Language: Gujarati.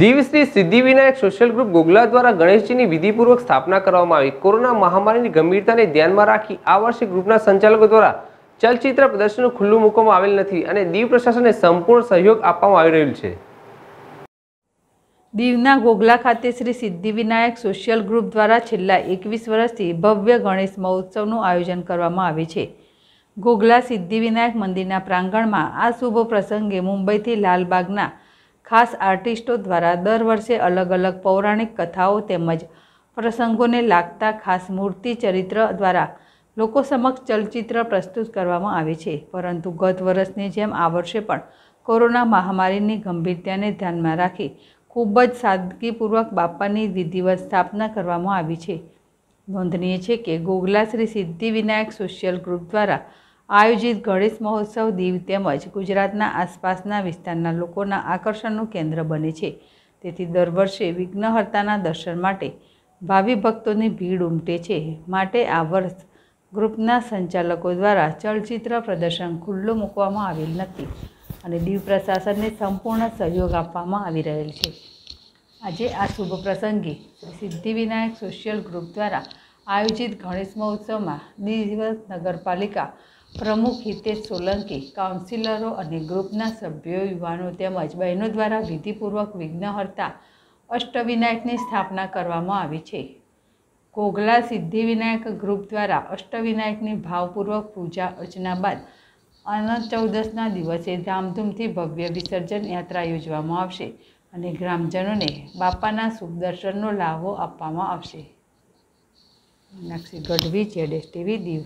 દિવશ્રી શ્રી સિદ્ધિવિનાયક સોશિયલ ગ્રુપ ગોગલા દ્વારા ગણેશજીની વિધિપૂર્વક સ્થાપના કરવામાં આવી કોરોના મહામારીની ગંભીરતાને ધ્યાનમાં રાખી આ વર્ષે ગ્રુપના સંચાલકો દ્વારા ચલચિત્ર પ્રદર્શન ખુલ્લું મૂકવામાં આવેલ નથી અને દીવ પ્રશાસને સંપૂર્ણ સહયોગ આપવામાં આવી રહ્યું છે દીવના ગોગલા ખાતે શ્રી સિદ્ધિવિનાયક સોશિયલ ગ્રુપ દ્વારા છેલ્લા એકવીસ વર્ષથી ભવ્ય ગણેશ મહોત્સવનું આયોજન કરવામાં આવે છે ગોગલા સિદ્ધિવિનાયક મંદિરના પ્રાંગણમાં આ શુભ પ્રસંગે મુંબઈથી લાલબાગના ખાસ આર્ટિસ્ટો દ્વારા દર વર્ષે અલગ અલગ પૌરાણિક કથાઓ તેમજ પ્રસંગોને લાગતા ખાસ મૂર્તિ ચરિત્ર દ્વારા લોકો સમક્ષ ચલચિત્ર પ્રસ્તુત કરવામાં આવે છે પરંતુ ગત વર્ષની જેમ આ વર્ષે પણ કોરોના મહામારીની ગંભીરતાને ધ્યાનમાં રાખી ખૂબ જ સાદગીપૂર્વક બાપાની વિધિવત સ્થાપના કરવામાં આવી છે નોંધનીય છે કે ગોગલા શ્રી સિદ્ધિવિનાયક સોશિયલ ગ્રુપ દ્વારા આયોજિત ગણેશ મહોત્સવ દીવ તેમજ ગુજરાતના આસપાસના વિસ્તારના લોકોના આકર્ષણનું કેન્દ્ર બને છે તેથી દર વર્ષે વિઘ્નહર્તાના દર્શન માટે ભાવિ ભક્તોની ભીડ ઉમટે છે માટે આ વર્ષ ગ્રુપના સંચાલકો દ્વારા ચલચિત્ર પ્રદર્શન ખુલ્લું મૂકવામાં આવેલ નથી અને દીવ પ્રશાસનને સંપૂર્ણ સહયોગ આપવામાં આવી રહેલ છે આજે આ શુભ પ્રસંગે સિદ્ધિવિનાયક સોશિયલ ગ્રુપ દ્વારા આયોજિત ગણેશ મહોત્સવમાં દિવસ નગરપાલિકા પ્રમુખ હિતેશ સોલંકી કાઉન્સિલરો અને ગ્રુપના સભ્યો યુવાનો તેમજ બહેનો દ્વારા વિધિપૂર્વક વિઘ્નહર્તા અષ્ટવિનાયકની સ્થાપના કરવામાં આવી છે કોગલા સિદ્ધિવિનાયક ગ્રુપ દ્વારા અષ્ટવિનાયકની ભાવપૂર્વક પૂજા અર્ચના બાદ અનંત ચૌદસના દિવસે ધામધૂમથી ભવ્ય વિસર્જન યાત્રા યોજવામાં આવશે અને ગ્રામજનોને બાપાના સુખદર્શનનો દર્શનનો લાભો આપવામાં આવશે નાક્ષી ગઢવી જેડેસ ટીવી દીવ